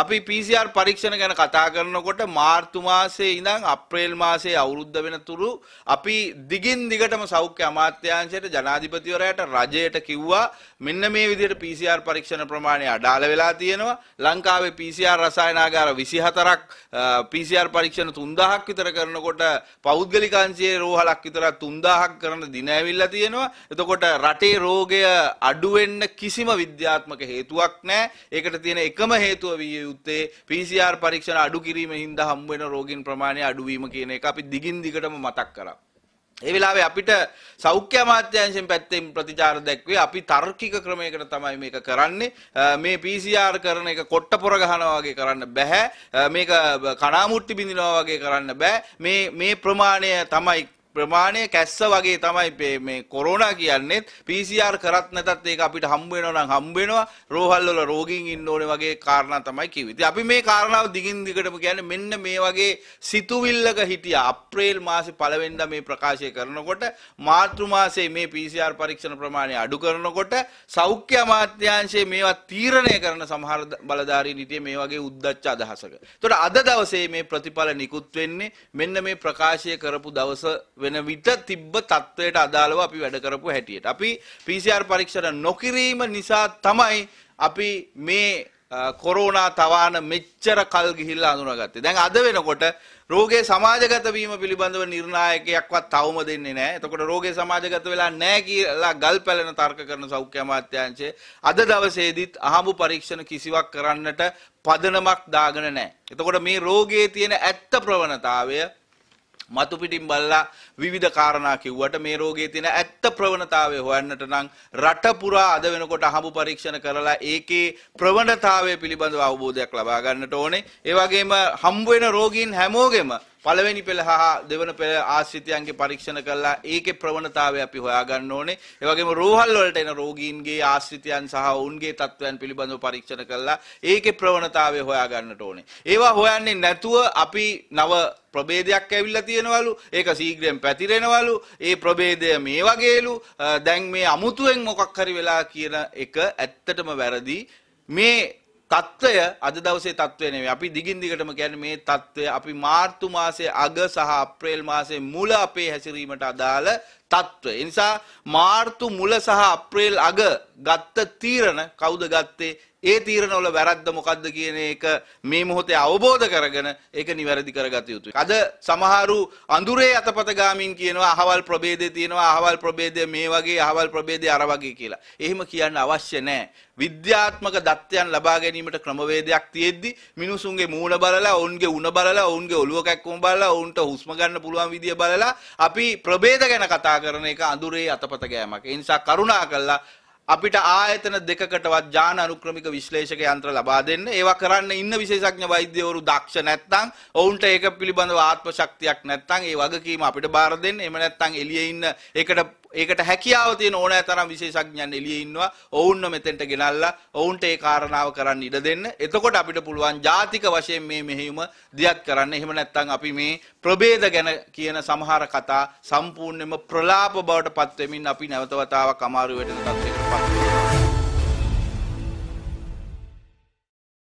අපි PCR පරීක්ෂණ ගැන කතා කරනකොට මාර්තු මාසේ ඉඳන් අප්‍රේල් මාසේ අවුරුද්ද වෙනතුරු අපි දිගින් දිගටම සෞඛ්‍ය අමාත්‍යාංශයට ජනාධිපතිවරයාට රජයට කිව්වා මෙන්න මේ විදිහට PCR පරීක්ෂණ ප්‍රමාණය අඩාල වෙලා තියෙනවා ලංකාවේ PCR රසායනාගාර 24ක් PCR පරීක්ෂණ 3000ක් විතර කරනකොට පෞද්ගලික අංශයේ රෝහලක් විතර 3000ක් කරන දින ඇවිල්ලා තියෙනවා එතකොට රටේ රෝගය අඩු වෙන්න කිසිම විද්‍යාත්මක හේතුවක් නැහැ ඒකට තියෙන එකම හේතුව විය යුත්තේ PCR පරීක්ෂණ අඩු කිරීම හින්දා හම්බ වෙන රෝගීන් ප්‍රමාණය අඩු වීම කියන එක අපි දිගින් දිගටම මතක් කරා. ඒ වෙලාවේ අපිට සෞඛ්‍ය අමාත්‍යාංශයෙන් පැත්තෙන් ප්‍රතිචාර දැක්වේ අපි තර්කික ක්‍රමයකට තමයි මේක කරන්නේ මේ PCR කරන එක කොට්ට පොර ගහනවා වගේ කරන්න බෑ මේක කණාමුට්ටි බිඳිනවා වගේ කරන්න බෑ මේ මේ ප්‍රමාණය තමයි ප්‍රමාණය කැස්ස වගේ තමයි මේ කොරෝනා කියන්නේත් PCR කරත් නැතත් ඒක අපිට හම්බ වෙනවා නම් හම්බ වෙනවා රෝහල් වල රෝගීන් ඉන්න ඕනේ වගේ කාරණා තමයි කිව්වේ. ඉතින් අපි මේ කාරණාව දිගින් දිගටම කියන්නේ මෙන්න මේ වගේ සිතුවිල්ලක හිටියා අප්‍රේල් මාසේ පළවෙනිදා මේ ප්‍රකාශය කරනකොට මාර්තු මාසේ මේ PCR පරීක්ෂණ ප්‍රමාණය අඩු කරනකොට සෞඛ්‍ය අමාත්‍යාංශයේ මේවා තීරණය කරන සමහර බලධාරීන් හිටියේ මේ වගේ උද්දච්ච අදහසක. ඒතකොට අද දවසේ මේ ප්‍රතිඵල නිකුත් වෙන්නේ මෙන්න මේ ප්‍රකාශය කරපු දවස වෙන විට තිබ්බ තත්ත්වයට අදාළව අපි වැඩ කරපු හැටියට. අපි PCR පරීක්ෂණ නොකිරීම නිසා තමයි අපි මේ කොරෝනා තවාන මෙච්චර කල් ගිහිල්ලා අඳුනගත්තේ. දැන් අද වෙනකොට රෝගේ සමාජගත වීම පිළිබඳව නිර්ණායකයක්වත් තවම දෙන්නේ නැහැ. එතකොට රෝගේ සමාජගත වෙලා නැහැ කියලා ගල් පැලෙන තර්ක කරන සෞඛ්‍ය අමාත්‍යාංශය අද දවසේදීත් අහඹු පරීක්ෂණ කිසිවක් කරන්නට පදනමක් දාගෙන නැහැ. එතකොට මේ රෝගයේ තියෙන ඇත්ත ප්‍රවණතාවය මතු පිටින් බල්ලා විවිධ කාරණා කිව්වට මේ රෝගයේ තියෙන ඇත්ත ප්‍රවණතාවය හොයන්නට නම් රට පුරා අද වෙනකොට හමු පරීක්ෂණ කරලා ඒකේ ප්‍රවණතාවය පිළිබඳව අවබෝධයක් ලබා ගන්නට ඕනේ. ඒ වගේම හම්බ වෙන රෝගීන් හැමෝගෙම පළවෙනි පෙළ හා දෙවන පෙළ ආශ්‍රිතයන්ගේ පරීක්ෂණ කරලා ඒකේ ප්‍රවණතාවය අපි හොයාගන්න ඕනේ. ඒ වගේම රෝහල් වලට එන රෝගීන්ගේ ආශ්‍රිතයන් සහ ඔවුන්ගේ තත්ත්වයන් පිළිබඳව පරීක්ෂණ කරලා ඒකේ ප්‍රවණතාවය හොයාගන්නට ඕනේ. ඒවා හොයන්නේ නැතුව අපි නව ප්‍රභේදයක් ඇවිල්ලා තියෙනවලු. ඒක සීග්‍රයෙන් පැතිරෙනවලු. ඒ ප්‍රභේදය මේ වගේලු. දැන් මේ අමුතුවෙන් මොකක් හරි වෙලා කියන එක ඇත්තටම වැරදි. මේ තත්ත්වය අද දවසේ තත්ත්වය නෙවෙයි. අපි දිගින් දිගටම කියන්නේ මේ තත්ත්වය අපි මාර්තු මාසයේ අග සහ අප්‍රේල් මාසයේ මුල අපේ හැසිරීමට අදාළ තත්ත්වය. ඒ නිසා මාර්තු මුල සහ අප්‍රේල් අග ගත්ත තීරණ කවුද ගත්තේ? ඒ තීරණවල වැරද්ද මොකද්ද කියන එක මේ මොහොතේ අවබෝධ කරගෙන ඒක නිවැරදි කරගත යුතුයි. අද සමහරු අඳුරේ අතපත ගාමින් කියනවා අහවල් ප්‍රභේදය තියෙනවා අහවල් ප්‍රභේදය මේ වගේ අහවල් ප්‍රභේදය අර වගේ කියලා. එහෙම කියන්න අවශ්‍ය නැහැ. විද්‍යාත්මක දත්තයන් ලබා ගැනීමට ක්‍රමවේදයක් තියෙද්දි මිනිසුන්ගේ මූණ බලලා ඔවුන්ගේ උණ බලලා ඔවුන්ගේ ඔළුව කැක්කුම බලලා ඔවුන්ට හුස්ම ගන්න පුළුවන් විදිය බලලා අපි ප්‍රභේද ගැන කතා කරන එක අඳුරේ අතපත ගෑමක්. ඒ නිසා කරුණා කළා අපිට ආයතන දෙකකටවත් ඥාන අනුක්‍රමික විශ්ලේෂක යන්ත්‍ර ලබා දෙන්න. ඒවා කරන්න ඉන්න විශේෂඥ වෛද්‍යවරු දක්ෂ නැත්නම් ඔවුන්ට ඒක පිළිබඳව ආත්ම ශක්තියක් නැත්නම් ඒ වගකීම අපිට බාර දෙන්න. එහෙම නැත්නම් එළියේ ඉන්න ඒකට ඒකට හැකියාව තියෙන ඕනෑ තරම් විශේෂඥයන් එළියේ ඉන්නවා. ඔවුන්ව මෙතෙන්ට ගෙනල්ලා ඔවුන්ට ඒ කාරණාව කරන්න ඉඩ දෙන්න. එතකොට අපිට පුළුවන් ජාතික වශයෙන් මේ මෙහෙයුම දියත් කරන්න. එහෙම නැත්නම් අපි මේ ප්‍රභේද ගැන කියන සමහර කතා සම්පූර්ණයෙන්ම ප්‍රලාප බවට පත් වෙමින් අපි නැවත වතාවක් අමාරු වෙන තත්යකට පත් වෙනවා.